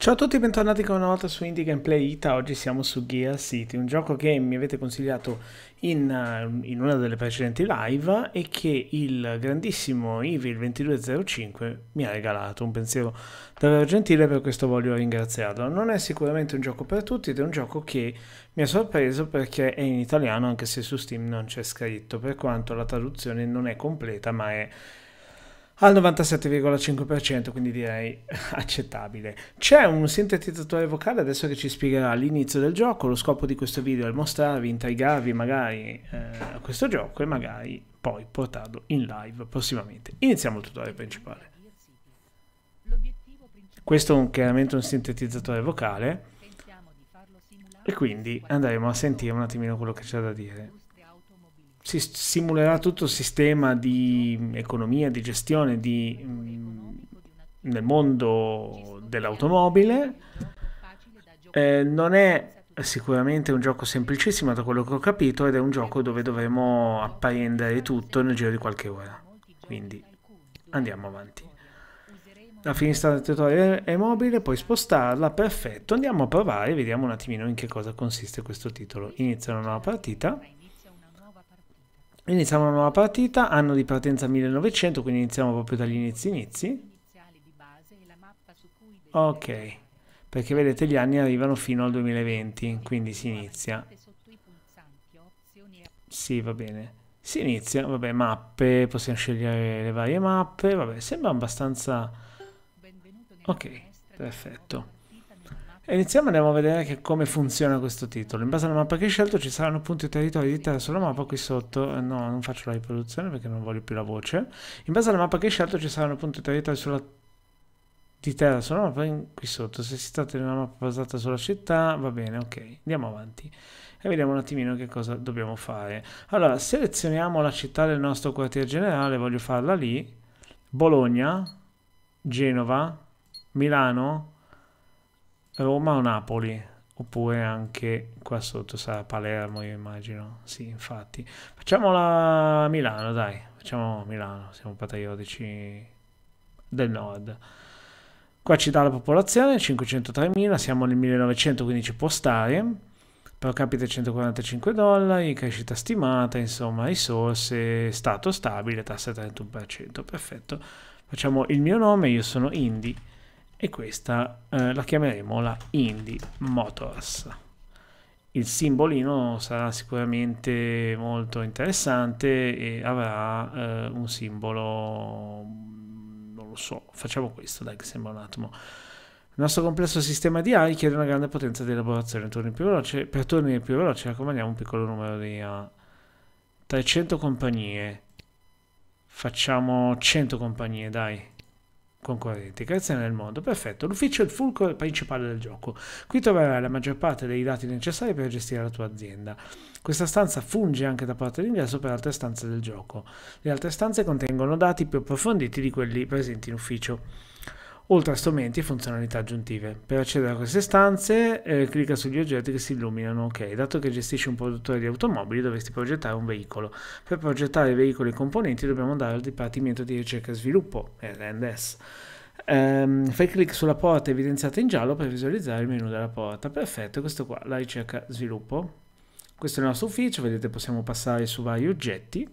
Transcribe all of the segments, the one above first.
Ciao a tutti e bentornati con una volta su Indie Gameplay Ita, oggi siamo su Gear City, un gioco che mi avete consigliato in, eh, in una delle precedenti live e che il grandissimo Evil 2205 mi ha regalato, un pensiero davvero gentile per questo voglio ringraziarlo. Non è sicuramente un gioco per tutti ed è un gioco che mi ha sorpreso perché è in italiano anche se su Steam non c'è scritto, per quanto la traduzione non è completa ma è al 97,5%, quindi direi accettabile. C'è un sintetizzatore vocale adesso che ci spiegherà l'inizio del gioco, lo scopo di questo video è mostrarvi, intrigarvi magari eh, a questo gioco e magari poi portarlo in live prossimamente. Iniziamo il tutorial principale. Questo è chiaramente un sintetizzatore vocale e quindi andremo a sentire un attimino quello che c'è da dire si simulerà tutto il sistema di economia, di gestione di, mm, nel mondo dell'automobile. Eh, non è sicuramente un gioco semplicissimo da quello che ho capito ed è un gioco dove dovremo apprendere tutto nel giro di qualche ora. Quindi andiamo avanti. La finestra del tutorial è mobile, puoi spostarla, perfetto. Andiamo a provare, vediamo un attimino in che cosa consiste questo titolo. Inizia una nuova partita. Iniziamo una nuova partita, anno di partenza 1900, quindi iniziamo proprio dagli inizi inizi. Ok, perché vedete gli anni arrivano fino al 2020, quindi si inizia. Sì, va bene. Si inizia, vabbè, mappe, possiamo scegliere le varie mappe, vabbè, sembra abbastanza... Ok, perfetto. Iniziamo andiamo a vedere che, come funziona questo titolo. In base alla mappa che hai scelto ci saranno punti o territori di terra sulla mappa qui sotto. no, non faccio la riproduzione perché non voglio più la voce. In base alla mappa che hai scelto ci saranno punti o territori sulla... di terra sulla mappa qui sotto. Se si tratta di una mappa basata sulla città, va bene, ok. Andiamo avanti e vediamo un attimino che cosa dobbiamo fare. Allora, selezioniamo la città del nostro quartier generale, voglio farla lì. Bologna, Genova, Milano, Roma o Napoli, oppure anche qua sotto sarà Palermo, io immagino. Sì, infatti. Facciamola a Milano, dai, facciamo Milano, siamo patriotici del nord. Qua ci dà la popolazione, 503.000, siamo nel 1915, quindi ci può stare. Per capita 145 dollari, crescita stimata, insomma, risorse, stato stabile, tassa 31%, perfetto. Facciamo il mio nome, io sono Indy e questa eh, la chiameremo la Indy Motors. Il simbolino sarà sicuramente molto interessante e avrà eh, un simbolo, non lo so, facciamo questo, dai che sembra un attimo. Il nostro complesso sistema di AI chiede una grande potenza di elaborazione, turni più veloce. per tornare più veloci raccomandiamo un piccolo numero di A. 300 compagnie, facciamo 100 compagnie, dai concorrenti, creazione del mondo, perfetto, l'ufficio è il fulcro principale del gioco, qui troverai la maggior parte dei dati necessari per gestire la tua azienda, questa stanza funge anche da porta d'ingresso per altre stanze del gioco, le altre stanze contengono dati più approfonditi di quelli presenti in ufficio oltre a strumenti e funzionalità aggiuntive. Per accedere a queste stanze eh, clicca sugli oggetti che si illuminano. Ok, dato che gestisci un produttore di automobili dovresti progettare un veicolo. Per progettare veicoli e componenti dobbiamo andare al Dipartimento di ricerca e sviluppo, RNS. Um, ehm, fai clic sulla porta evidenziata in giallo per visualizzare il menu della porta. Perfetto, questo qua, la ricerca sviluppo. Questo è il nostro ufficio, vedete possiamo passare su vari oggetti,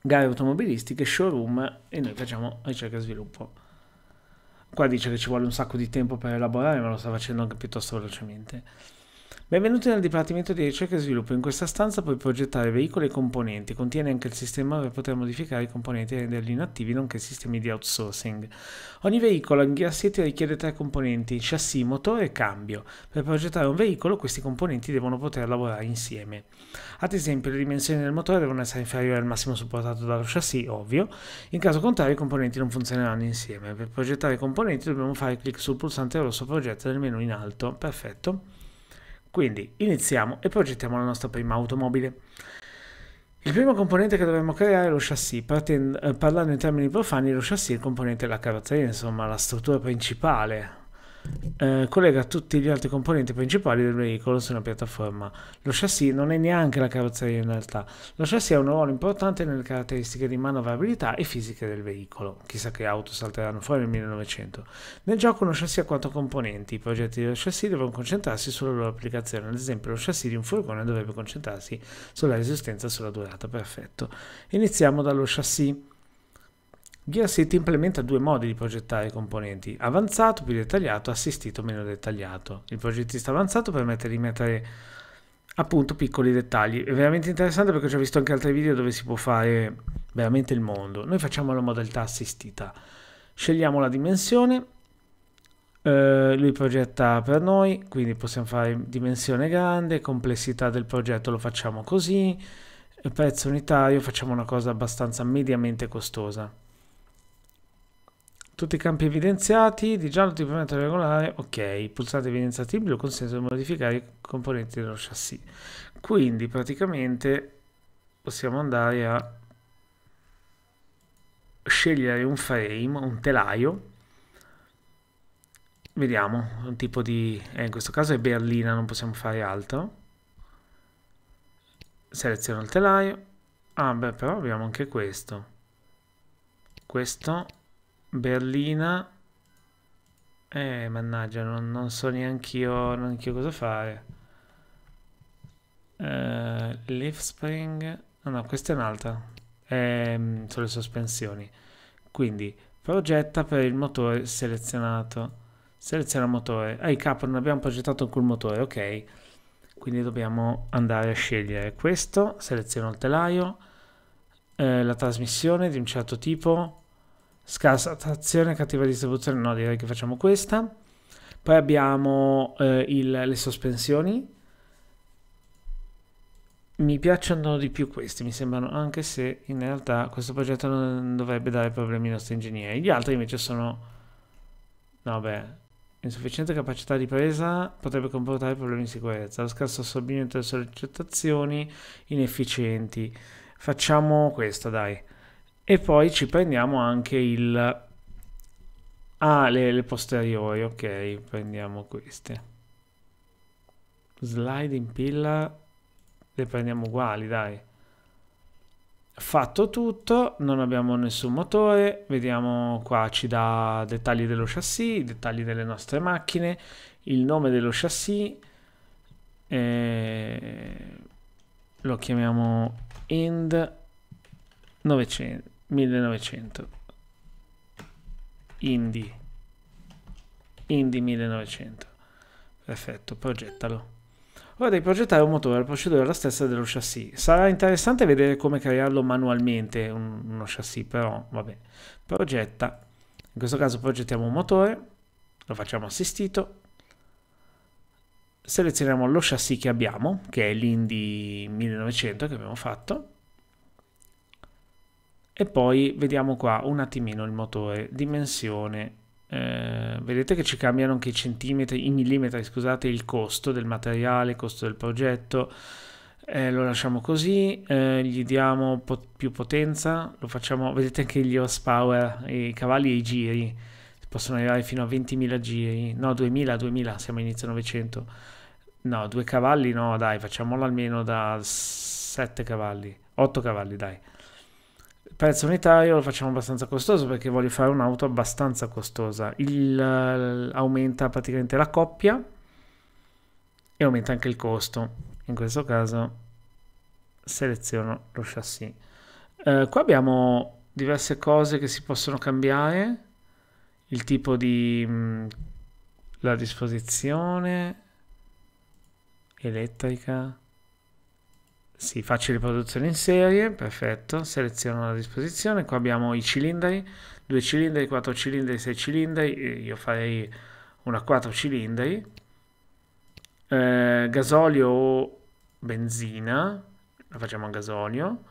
gare automobilistiche, showroom e noi facciamo ricerca sviluppo. Qua dice che ci vuole un sacco di tempo per elaborare, ma lo sta facendo anche piuttosto velocemente. Benvenuti nel Dipartimento di Ricerca e Sviluppo. In questa stanza puoi progettare veicoli e componenti. Contiene anche il sistema per poter modificare i componenti e renderli inattivi, nonché sistemi di outsourcing. Ogni veicolo in Gear City richiede tre componenti, chassis, motore e cambio. Per progettare un veicolo questi componenti devono poter lavorare insieme. Ad esempio le dimensioni del motore devono essere inferiori al massimo supportato dallo chassis, ovvio. In caso contrario i componenti non funzioneranno insieme. Per progettare i componenti dobbiamo fare clic sul pulsante rosso progetto nel menu in alto. Perfetto. Quindi iniziamo e progettiamo la nostra prima automobile. Il primo componente che dovremmo creare è lo chassis, Partendo, eh, parlando in termini profani lo chassis è il componente della carrozzeria, insomma la struttura principale eh, collega tutti gli altri componenti principali del veicolo su una piattaforma. Lo chassis non è neanche la carrozzeria in realtà. Lo chassis ha un ruolo importante nelle caratteristiche di manovrabilità e fisiche del veicolo. Chissà che auto salteranno fuori nel 1900. Nel gioco uno chassis ha quattro componenti. I progetti dello chassis devono concentrarsi sulla loro applicazione. Ad esempio lo chassis di un furgone dovrebbe concentrarsi sulla resistenza e sulla durata. Perfetto. Iniziamo dallo chassis. GearSit implementa due modi di progettare i componenti, avanzato più dettagliato, assistito meno dettagliato. Il progettista avanzato permette di mettere appunto piccoli dettagli. È veramente interessante perché ci ho visto anche altri video dove si può fare veramente il mondo. Noi facciamo la modalità assistita. Scegliamo la dimensione, eh, lui progetta per noi, quindi possiamo fare dimensione grande, complessità del progetto lo facciamo così, prezzo unitario facciamo una cosa abbastanza mediamente costosa. Tutti i campi evidenziati, di giallo tipo regolare, ok, pulsante evidenziati in blu consente di modificare i componenti dello chassis. Quindi praticamente possiamo andare a scegliere un frame, un telaio, vediamo, un tipo di... Eh, in questo caso è berlina, non possiamo fare altro. Seleziono il telaio. Ah beh, però abbiamo anche questo. Questo Berlina. Eh, mannaggia, non, non so neanche io, neanche io cosa fare. Uh, eh, Leafspring. No, no, questa è un'altra. Eh, sulle sospensioni. Quindi, progetta per il motore selezionato. Seleziona motore. Ah, il capo non abbiamo progettato col motore, ok. Quindi dobbiamo andare a scegliere questo. Seleziono il telaio. Eh, la trasmissione di un certo tipo scarsa trazione, cattiva distribuzione, no direi che facciamo questa. Poi abbiamo eh, il, le sospensioni. Mi piacciono di più questi, mi sembrano, anche se in realtà questo progetto non dovrebbe dare problemi ai nostri ingegneri. Gli altri invece sono... No beh, insufficiente capacità di presa potrebbe comportare problemi di sicurezza, lo scarso assorbimento delle sollecitazioni, inefficienti. Facciamo questo, dai e poi ci prendiamo anche il ah le, le posteriori ok prendiamo queste slide in pillar le prendiamo uguali dai fatto tutto non abbiamo nessun motore vediamo qua ci dà dettagli dello chassis dettagli delle nostre macchine il nome dello chassis eh, lo chiamiamo end 900 1900 Indie Indie 1900 perfetto progettalo ora devi progettare un motore la procedura è la stessa dello chassis sarà interessante vedere come crearlo manualmente uno chassis però vabbè progetta in questo caso progettiamo un motore lo facciamo assistito selezioniamo lo chassis che abbiamo che è l'Indy 1900 che abbiamo fatto e poi vediamo qua un attimino il motore, dimensione, eh, vedete che ci cambiano anche i centimetri, i millimetri, scusate, il costo del materiale, il costo del progetto, eh, lo lasciamo così, eh, gli diamo po più potenza, lo facciamo, vedete anche gli horsepower, i cavalli e i giri, possono arrivare fino a 20.000 giri, no 2.000, 2.000, siamo inizio 900, no due cavalli no dai, facciamolo almeno da 7 cavalli, 8 cavalli dai. Il prezzo unitario lo facciamo abbastanza costoso perché voglio fare un'auto abbastanza costosa. Il, eh, aumenta praticamente la coppia e aumenta anche il costo. In questo caso seleziono lo chassis. Uh, qua abbiamo diverse cose che si possono cambiare, il tipo di mh, mm, la disposizione elettrica sì, faccio riproduzione in serie, perfetto, seleziono la disposizione, qua abbiamo i cilindri, due cilindri, quattro cilindri, sei cilindri, io farei una quattro cilindri, eh, gasolio o benzina, la facciamo a gasolio,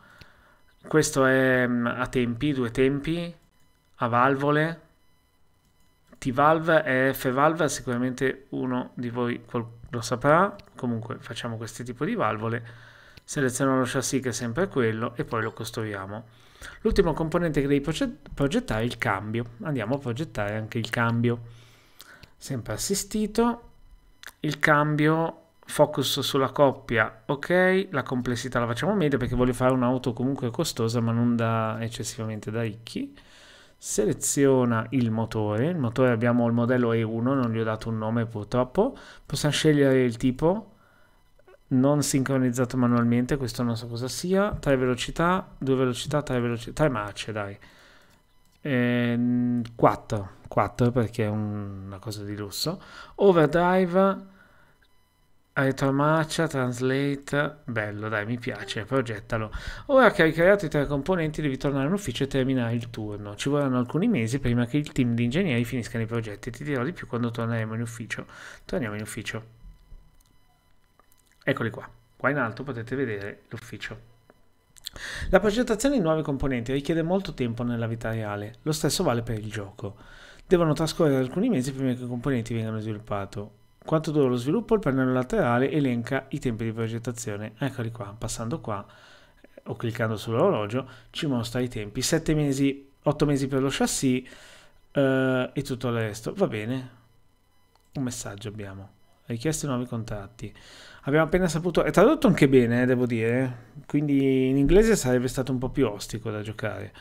questo è mm, a tempi, due tempi, a valvole, T-valve e F-valve, sicuramente uno di voi lo saprà, comunque facciamo questo tipo di valvole, seleziono lo chassis che è sempre quello e poi lo costruiamo. L'ultimo componente che devi progettare è il cambio, andiamo a progettare anche il cambio, sempre assistito, il cambio focus sulla coppia, ok, la complessità la facciamo media perché voglio fare un'auto comunque costosa ma non da eccessivamente da ricchi, seleziona il motore, il motore abbiamo il modello E1, non gli ho dato un nome purtroppo, possiamo scegliere il tipo, non sincronizzato manualmente, questo non so cosa sia, 3 velocità, 2 velocità, 3 velocità, 3 marce dai, e 4, 4 perché è un, una cosa di lusso, overdrive, retromarcia, translate, bello dai mi piace, progettalo. Ora che hai creato i tre componenti devi tornare in ufficio e terminare il turno, ci vorranno alcuni mesi prima che il team di ingegneri finiscano i progetti, ti dirò di più quando torneremo in ufficio, torniamo in ufficio. Eccoli qua. Qua in alto potete vedere l'ufficio. La progettazione di nuovi componenti richiede molto tempo nella vita reale, lo stesso vale per il gioco. Devono trascorrere alcuni mesi prima che i componenti vengano sviluppati. Quanto dura lo sviluppo, il pannello laterale elenca i tempi di progettazione. Eccoli qua, passando qua eh, o cliccando sull'orologio ci mostra i tempi, 7 mesi, 8 mesi per lo chassis eh, e tutto il resto. Va bene, un messaggio abbiamo richieste nuovi contatti. Abbiamo appena saputo, è tradotto anche bene, eh, devo dire, quindi in inglese sarebbe stato un po' più ostico da giocare.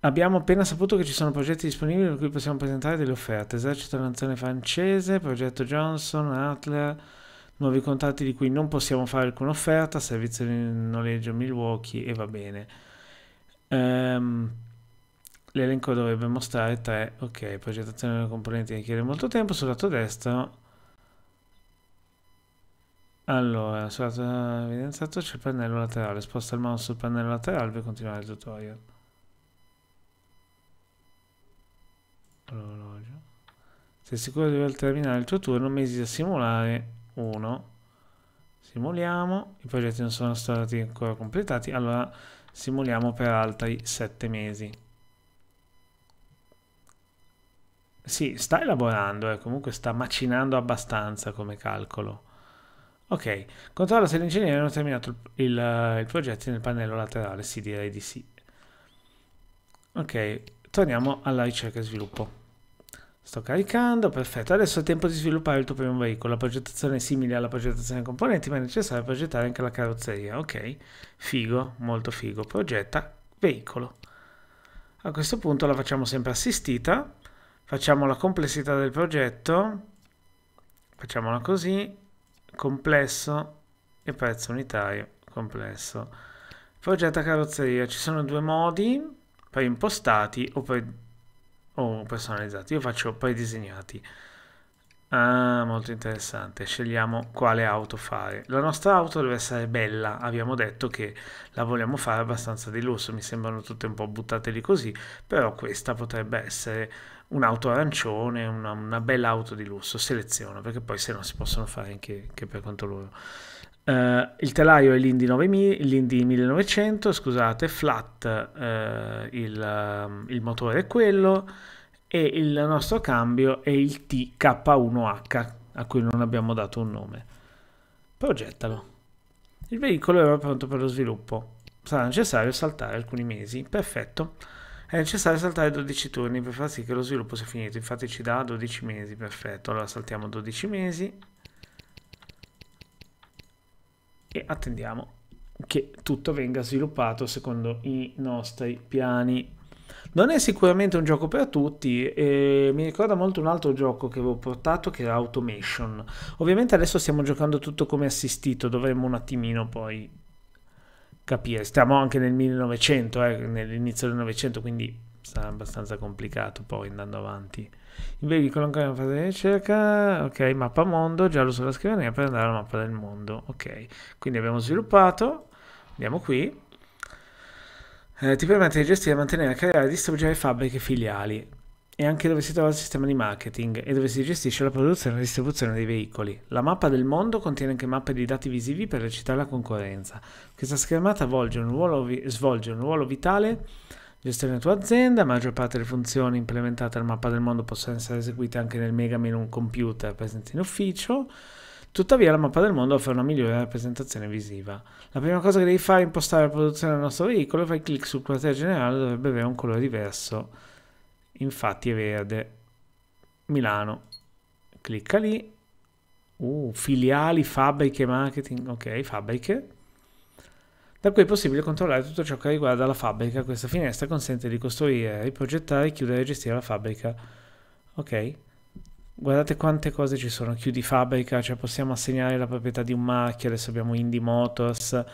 Abbiamo appena saputo che ci sono progetti disponibili per cui possiamo presentare delle offerte. Esercito della nazione francese, progetto Johnson, Atler, nuovi contatti di cui non possiamo fare alcuna offerta, servizio di noleggio Milwaukee e va bene. Um, l'elenco dovrebbe mostrare tre, ok, progettazione delle componenti richiede molto tempo, sul lato destro allora, sulla tua evidenziato c'è il pannello laterale, sposta il mouse sul pannello laterale per continuare il tutorial. L'orologio. Sei sicuro di voler terminare il tuo turno, mesi da simulare 1. Simuliamo, i progetti non sono stati ancora completati, allora simuliamo per altri 7 mesi. Sì, sta elaborando, eh, comunque sta macinando abbastanza come calcolo. Ok, controlla se l'ingegnere hanno terminato il, il, eh, il, progetto nel pannello laterale, sì direi di sì. Ok, torniamo alla ricerca e sviluppo. Sto caricando, perfetto, adesso è tempo di sviluppare il tuo primo veicolo. La progettazione è simile alla progettazione dei componenti, ma è necessario progettare anche la carrozzeria. Ok, figo, molto figo. Progetta, veicolo. A questo punto la facciamo sempre assistita, facciamo la complessità del progetto, facciamola così, complesso e prezzo unitario complesso. Progetta carrozzeria, ci sono due modi, preimpostati o, pre o personalizzati. Io faccio predisegnati. Ah, molto interessante. Scegliamo quale auto fare. La nostra auto deve essere bella. Abbiamo detto che la vogliamo fare abbastanza di lusso. Mi sembrano tutte un po' buttate lì così, però questa potrebbe essere un'auto arancione, una, una, bella auto di lusso, seleziono, perché poi se no si possono fare anche, anche per conto loro. Uh, il telaio è l'Indy, 9000, l'Indy 1900, scusate, flat, uh, il, uh, il, motore è quello e il nostro cambio è il TK1H, a cui non abbiamo dato un nome. Progettalo. Il veicolo era pronto per lo sviluppo. Sarà necessario saltare alcuni mesi. Perfetto. È necessario saltare 12 turni per far sì che lo sviluppo sia finito, infatti ci dà 12 mesi, perfetto. Allora saltiamo 12 mesi e attendiamo che tutto venga sviluppato secondo i nostri piani. Non è sicuramente un gioco per tutti, eh, mi ricorda molto un altro gioco che avevo portato che era Automation. Ovviamente adesso stiamo giocando tutto come assistito, dovremmo un attimino poi capire. Stiamo anche nel 1900, eh, nell'inizio del Novecento, quindi sarà abbastanza complicato poi andando avanti. Il veicolo ancora in fase di ricerca, ok, mappa mondo, già lo so la scrivania per andare alla mappa del mondo, ok. Quindi abbiamo sviluppato, andiamo qui, eh, ti permette di gestire, mantenere, creare e distribuire fabbriche filiali e anche dove si trova il sistema di marketing e dove si gestisce la produzione e distribuzione dei veicoli. La mappa del mondo contiene anche mappe di dati visivi per recitare la concorrenza. Questa schermata un vi- svolge un ruolo vitale gestione della tua azienda, la maggior parte delle funzioni implementate alla mappa del mondo possono essere eseguite anche nel mega menu computer presente in ufficio. Tuttavia la mappa del mondo offre una migliore rappresentazione visiva. La prima cosa che devi fare è impostare la produzione del nostro veicolo, fai clic sul quartiere generale dovrebbe avere un colore diverso infatti è verde. Milano. Clicca lì. Uh, filiali, fabbriche, marketing. Ok, fabbriche. Da qui è possibile controllare tutto ciò che riguarda la fabbrica. Questa finestra consente di costruire, riprogettare, chiudere e gestire la fabbrica. Ok. Guardate quante cose ci sono. Chiudi fabbrica, cioè possiamo assegnare la proprietà di un marchio. Adesso abbiamo Indie Motors.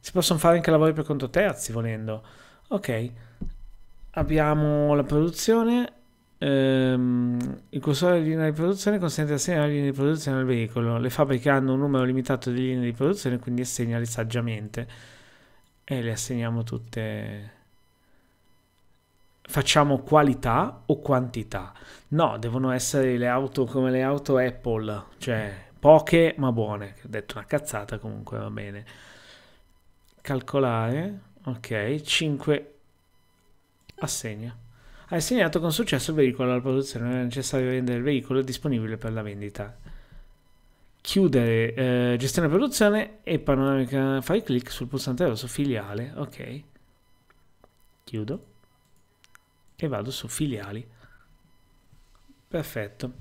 Si possono fare anche lavori per conto terzi volendo. Ok abbiamo la produzione ehm, il cursore di linea di produzione consente di assegnare linee di produzione al veicolo le fabbriche hanno un numero limitato di linee di produzione quindi assegnali saggiamente e le assegniamo tutte facciamo qualità o quantità no devono essere le auto come le auto Apple cioè poche ma buone ho detto una cazzata comunque va bene calcolare ok 5 Assegna. Ha assegnato con successo il veicolo alla produzione, non è necessario rendere il veicolo disponibile per la vendita. Chiudere eh, gestione produzione e panoramica fai clic sul pulsante rosso filiale. Ok. Chiudo e vado su filiali. Perfetto.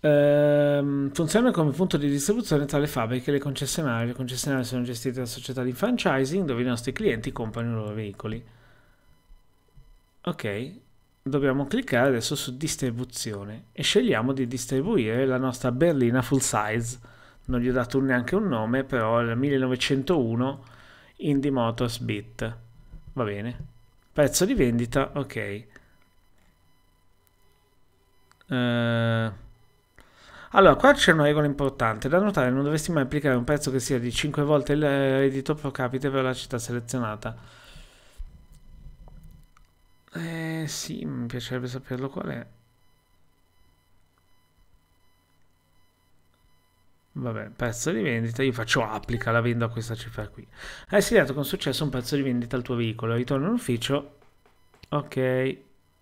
Ehm, funziona come punto di distribuzione tra le fabbriche e le concessionarie. Le concessionarie sono gestite da società di franchising dove i nostri clienti comprano i loro veicoli. Ok, dobbiamo cliccare adesso su distribuzione e scegliamo di distribuire la nostra berlina full size. Non gli ho dato neanche un nome, però è la 1901 Indy Motors Bit. Va bene. Prezzo di vendita, ok. Uh... Allora, qua c'è una regola importante. Da notare, non dovresti mai applicare un prezzo che sia di 5 volte il reddito pro capite per la città selezionata. Eh sì, mi piacerebbe saperlo qual è. Vabbè, pezzo di vendita, io faccio applica, la vendo a questa cifra qui. Hai eh, segnato con successo un pezzo di vendita al tuo veicolo, ritorno in ufficio. Ok,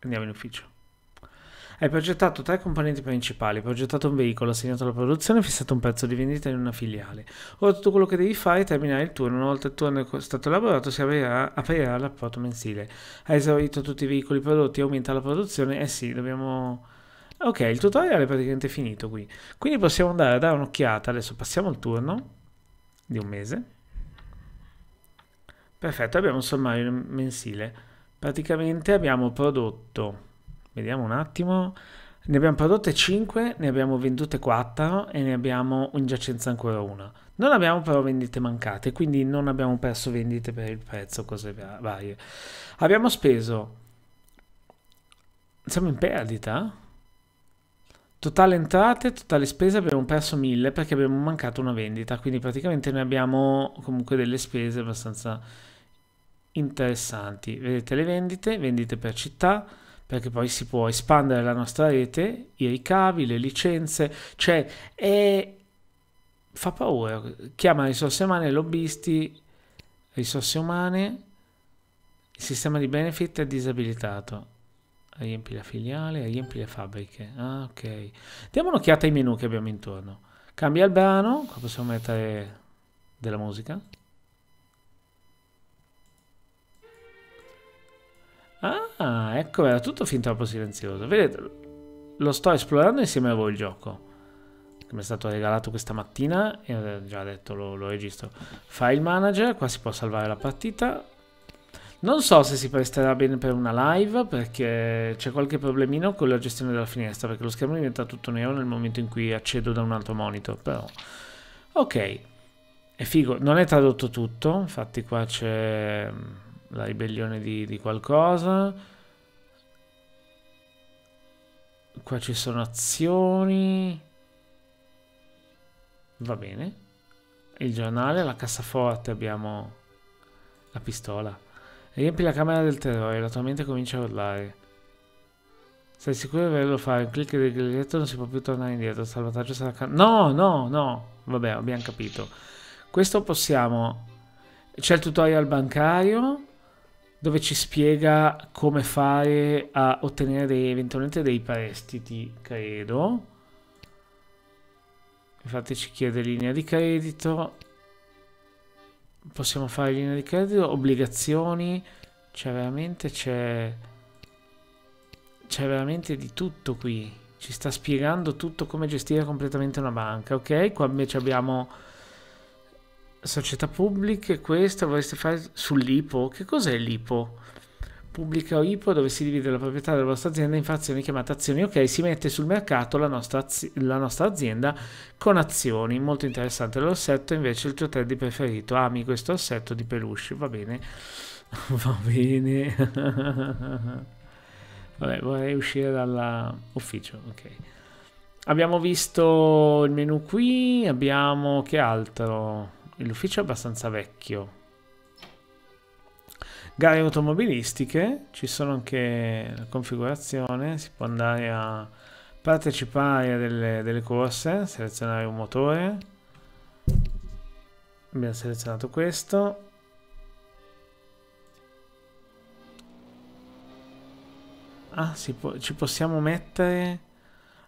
andiamo in ufficio. Hai progettato tre componenti principali, progettato un veicolo, assegnato la produzione, fissato un prezzo di vendita in una filiale. Ora tutto quello che devi fare è terminare il turno, una volta il turno è stato elaborato si aprirà, aprirà l'apporto mensile. Hai esaurito tutti i veicoli prodotti, aumenta la produzione, eh sì, dobbiamo... Ok, il tutorial è praticamente finito qui. Quindi possiamo andare a dare un'occhiata, adesso passiamo il turno di un mese. Perfetto, abbiamo un sommario mensile. Praticamente abbiamo prodotto Vediamo un attimo. Ne abbiamo prodotte 5, ne abbiamo vendute 4 e ne abbiamo in giacenza ancora una. Non abbiamo però vendite mancate, quindi non abbiamo perso vendite per il prezzo, cose varie. Abbiamo speso... Siamo in perdita? Totale entrate, totale spese abbiamo perso 1000 perché abbiamo mancato una vendita, quindi praticamente ne abbiamo comunque delle spese abbastanza interessanti. Vedete le vendite, vendite per città, perché poi si può espandere la nostra rete, i ricavi, le licenze, cioè è... fa paura, chiama risorse umane, lobbisti, risorse umane, il sistema di benefit è disabilitato. Riempi la filiale, riempi le fabbriche. Ah, ok. Diamo un'occhiata ai menu che abbiamo intorno. Cambia il brano, qua possiamo mettere della musica. Ah, ecco, era tutto fin troppo silenzioso. Vedete, lo sto esplorando insieme a voi il gioco. Che mi è stato regalato questa mattina. E ho già detto, lo, lo registro. File manager, qua si può salvare la partita. Non so se si presterà bene per una live perché c'è qualche problemino con la gestione della finestra perché lo schermo diventa tutto nero nel momento in cui accedo da un altro monitor, però ok. È figo, non è tradotto tutto, infatti qua c'è la ribellione di, di qualcosa. Qua ci sono azioni. Va bene. Il giornale, la cassaforte, abbiamo la pistola. Riempi la camera del terrore, la tua mente comincia a urlare. Sei sicuro di volerlo fare? Un clic del grilletto non si può più tornare indietro. Il salvataggio sarà... No, no, no. Vabbè, abbiamo capito. Questo possiamo... C'è il tutorial bancario dove ci spiega come fare a ottenere eventualmente dei prestiti, credo. Infatti ci chiede linea di credito. Possiamo fare linea di credito, obbligazioni. C'è veramente, c'è... C'è veramente di tutto qui. Ci sta spiegando tutto come gestire completamente una banca, ok? Qua invece abbiamo società pubbliche, questa vorreste fare sull'IPO? Che cos'è l'IPO? Pubblica o IPO dove si divide la proprietà della vostra azienda in frazioni chiamate azioni. Ok, si mette sul mercato la nostra, la nostra azienda con azioni. Molto interessante l'orsetto, invece il tuo teddy preferito. Ah, Ami questo orsetto di peluche, va bene. va bene. Vabbè, vorrei uscire dall'ufficio, ok. Abbiamo visto il menu qui, abbiamo che altro? l'ufficio è abbastanza vecchio. Gare automobilistiche, ci sono anche la configurazione, si può andare a partecipare a delle, delle corse, selezionare un motore. Abbiamo selezionato questo. Ah, può, ci possiamo mettere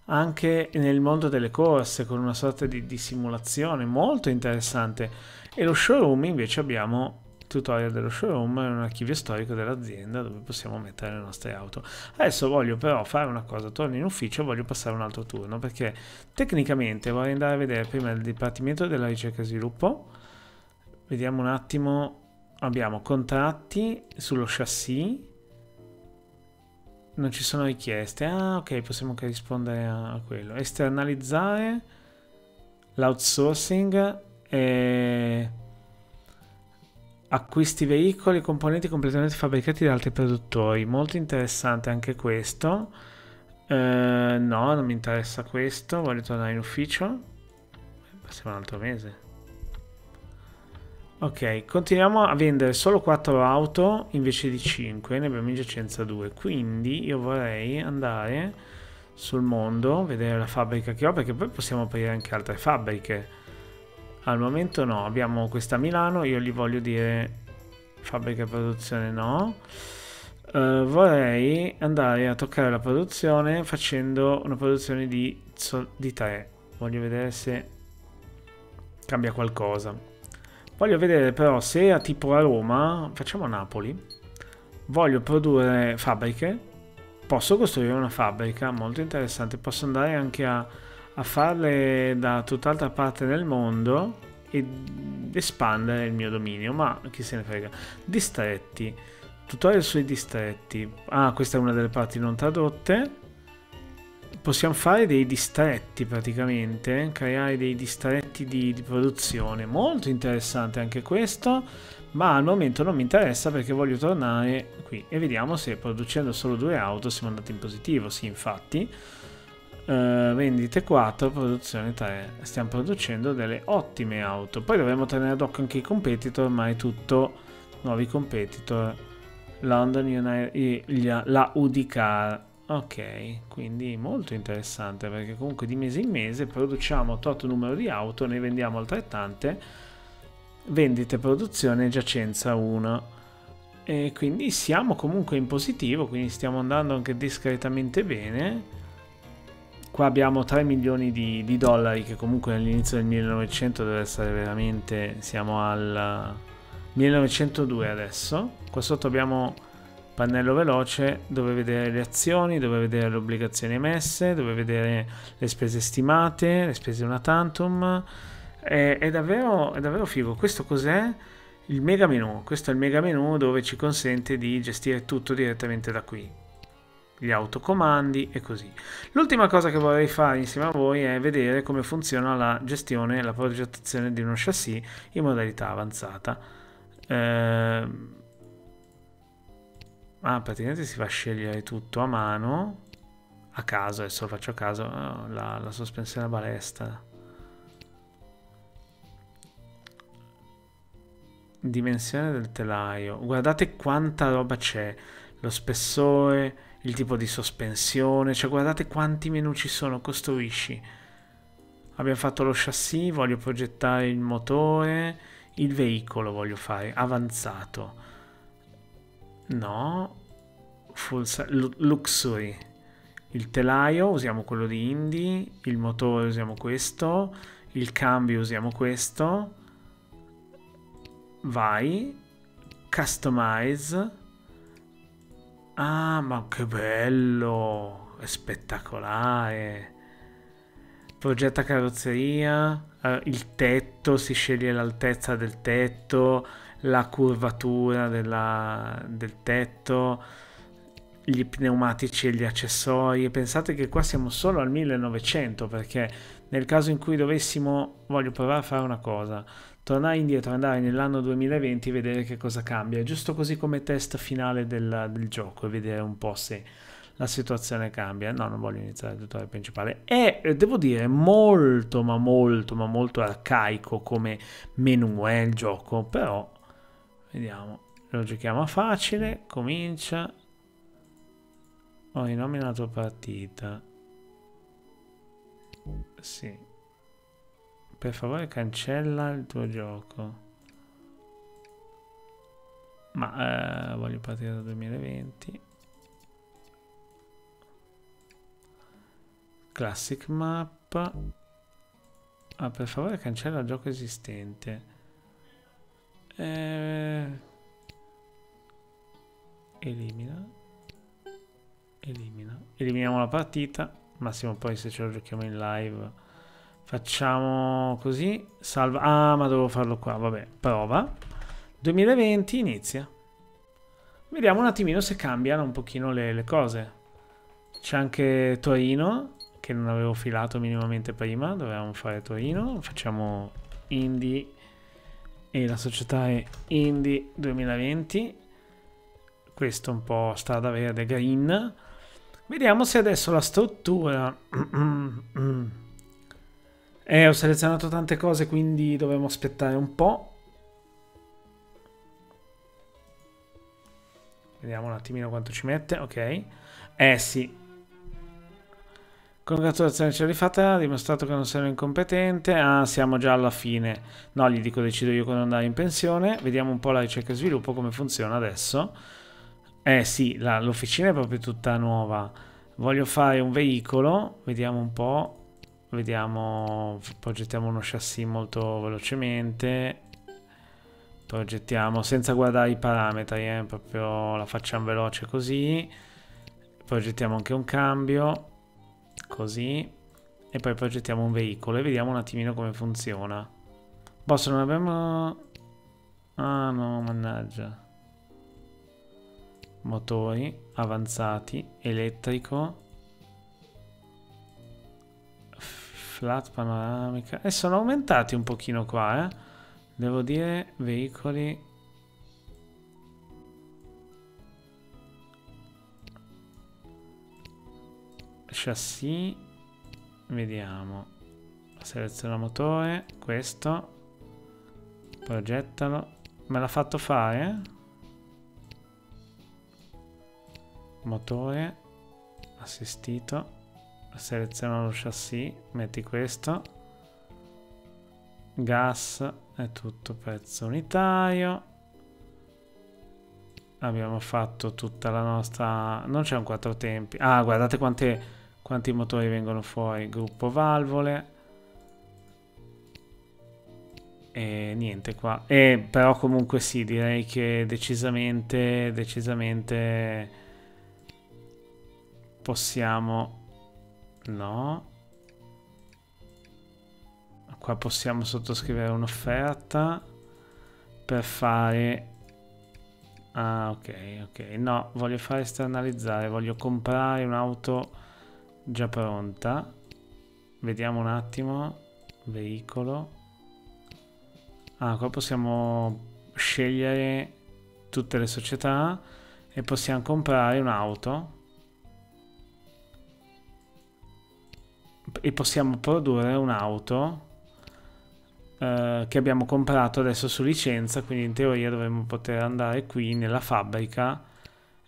anche nel mondo delle corse con una sorta di, di simulazione molto interessante e lo showroom invece abbiamo il tutorial dello showroom un archivio storico dell'azienda dove possiamo mettere le nostre auto. Adesso voglio però fare una cosa, torno in ufficio e voglio passare un altro turno perché tecnicamente vorrei andare a vedere prima il Dipartimento della ricerca e sviluppo, vediamo un attimo, abbiamo contratti sullo chassis, non ci sono richieste. Ah, ok, possiamo anche rispondere a, quello. Esternalizzare, l'outsourcing e acquisti veicoli e componenti completamente fabbricati da altri produttori. Molto interessante anche questo. Eh, no, non mi interessa questo. Voglio tornare in ufficio. Passiamo un altro mese. Ok, continuiamo a vendere solo 4 auto invece di 5, ne abbiamo in giacenza 2, quindi io vorrei andare sul mondo, vedere la fabbrica che ho, perché poi possiamo aprire anche altre fabbriche. Al momento no, abbiamo questa a Milano, io gli voglio dire fabbrica produzione no. Uh, vorrei andare a toccare la produzione facendo una produzione di, di 3. Voglio vedere se cambia qualcosa. Voglio vedere però se a tipo a Roma, facciamo Napoli, voglio produrre fabbriche, posso costruire una fabbrica, molto interessante, posso andare anche a, a farle da tutt'altra parte del mondo e espandere il mio dominio, ma chi se ne frega. Distretti, tutorial sui distretti, ah questa è una delle parti non tradotte, possiamo fare dei distretti praticamente, eh? creare dei distretti di, di, produzione. Molto interessante anche questo, ma al momento non mi interessa perché voglio tornare qui e vediamo se producendo solo due auto siamo andati in positivo. Sì, infatti, eh, vendite 4, produzione 3. Stiamo producendo delle ottime auto. Poi dovremo tenere ad occhio anche i competitor, ma è tutto nuovi competitor. London United, eh, la Udicar Ok, quindi molto interessante perché comunque di mese in mese produciamo tot numero di auto, ne vendiamo altrettante, vendite, produzione, giacenza 1. E quindi siamo comunque in positivo, quindi stiamo andando anche discretamente bene. Qua abbiamo 3 milioni di, di dollari che comunque all'inizio del 1900 deve essere veramente... siamo al 1902 adesso. Qua sotto abbiamo pannello veloce dove vedere le azioni, dove vedere le obbligazioni emesse, dove vedere le spese stimate, le spese una tantum. È, è, davvero, è davvero figo. Questo cos'è? Il mega menu. Questo è il mega menu dove ci consente di gestire tutto direttamente da qui. Gli autocomandi e così. L'ultima cosa che vorrei fare insieme a voi è vedere come funziona la gestione e la progettazione di uno chassis in modalità avanzata. Ehm Ah, praticamente si fa scegliere tutto a mano. A caso, adesso lo faccio a caso. Eh, la, la sospensione a balestra. Dimensione del telaio. Guardate quanta roba c'è. Lo spessore, il tipo di sospensione. Cioè, guardate quanti menu ci sono. Costruisci. Abbiamo fatto lo chassis, voglio progettare il motore. Il veicolo voglio fare, avanzato No. Full Luxury. Il telaio usiamo quello di Indy, il motore usiamo questo, il cambio usiamo questo. Vai. Customize. Ah, ma che bello! È spettacolare! Progetta carrozzeria, eh, il tetto, si sceglie l'altezza del tetto, la curvatura della, del tetto, gli pneumatici e gli accessori. Pensate che qua siamo solo al 1900 perché nel caso in cui dovessimo, voglio provare a fare una cosa, tornare indietro, andare nell'anno 2020 e vedere che cosa cambia, giusto così come test finale del, del gioco e vedere un po' se la situazione cambia. No, non voglio iniziare il tutorial principale. È, eh, devo dire, molto, ma molto, ma molto arcaico come menu è eh, il gioco, però Vediamo. Lo giochiamo facile. Comincia. Ho oh, rinominato partita. Sì. Per favore cancella il tuo gioco. Ma eh, voglio partire da 2020. Classic map. Ah, per favore cancella il gioco esistente. Eh, elimina. Elimina. Eliminiamo la partita. Massimo poi se ce lo giochiamo in live. Facciamo così. Salva. Ah, ma devo farlo qua. Vabbè, prova. 2020 inizia. Vediamo un attimino se cambiano un pochino le, le cose. C'è anche Torino, che non avevo filato minimamente prima. Dovevamo fare Torino. Facciamo Indie e la società è Indy 2020 questo un po' strada verde green vediamo se adesso la struttura eh ho selezionato tante cose quindi dovremo aspettare un po' vediamo un attimino quanto ci mette ok eh sì Congratulazioni, ce l'hai fatta, ha dimostrato che non sei incompetente. Ah, siamo già alla fine. No, gli dico, decido io quando andare in pensione. Vediamo un po' la ricerca e sviluppo, come funziona adesso. Eh sì, l'officina è proprio tutta nuova. Voglio fare un veicolo, vediamo un po'. Vediamo, progettiamo uno chassis molto velocemente. Progettiamo senza guardare i parametri, eh, proprio la facciamo veloce così. Progettiamo anche un cambio così e poi progettiamo un veicolo e vediamo un attimino come funziona. Boss, non abbiamo... Ah no, mannaggia. Motori, avanzati, elettrico. Flat panoramica. E eh, sono aumentati un pochino qua, eh. Devo dire, veicoli... chassis vediamo seleziona motore questo progettalo me l'ha fatto fare motore assistito seleziona lo chassis metti questo gas è tutto prezzo unitario abbiamo fatto tutta la nostra non c'è un quattro tempi ah guardate quante quanti motori vengono fuori, gruppo valvole e niente qua. E però comunque sì, direi che decisamente, decisamente possiamo... No. Qua possiamo sottoscrivere un'offerta per fare Ah, ok, ok. No, voglio fare esternalizzare, voglio comprare un'auto già pronta. Vediamo un attimo. Veicolo. Ah, qua possiamo scegliere tutte le società e possiamo comprare un'auto. E possiamo produrre un'auto eh, che abbiamo comprato adesso su licenza, quindi in teoria dovremmo poter andare qui nella fabbrica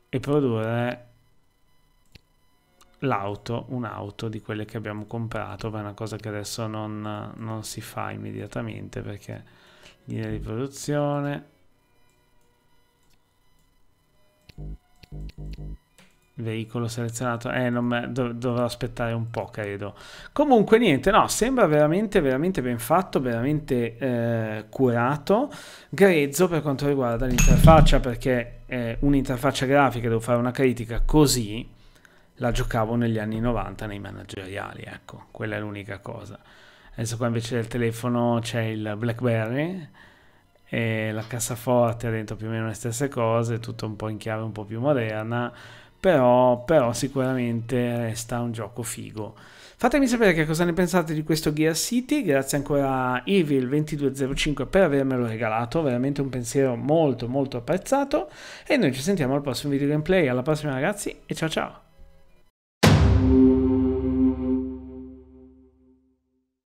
e produrre l'auto, un'auto di quelle che abbiamo comprato, ma è una cosa che adesso non, non si fa immediatamente perché linea di produzione, veicolo selezionato eh, me, dov dovrò aspettare un po' credo comunque niente no sembra veramente veramente ben fatto veramente eh, curato grezzo per quanto riguarda l'interfaccia perché eh, un'interfaccia grafica devo fare una critica così la giocavo negli anni 90 nei manageriali, ecco, quella è l'unica cosa. Adesso qua invece del telefono c'è il BlackBerry e la cassaforte dentro più o meno le stesse cose, tutto un po' in chiave un po' più moderna, però, però sicuramente resta un gioco figo. Fatemi sapere che cosa ne pensate di questo Gear City, grazie ancora a Evil2205 per avermelo regalato, veramente un pensiero molto molto apprezzato e noi ci sentiamo al prossimo video gameplay, alla prossima ragazzi e ciao ciao!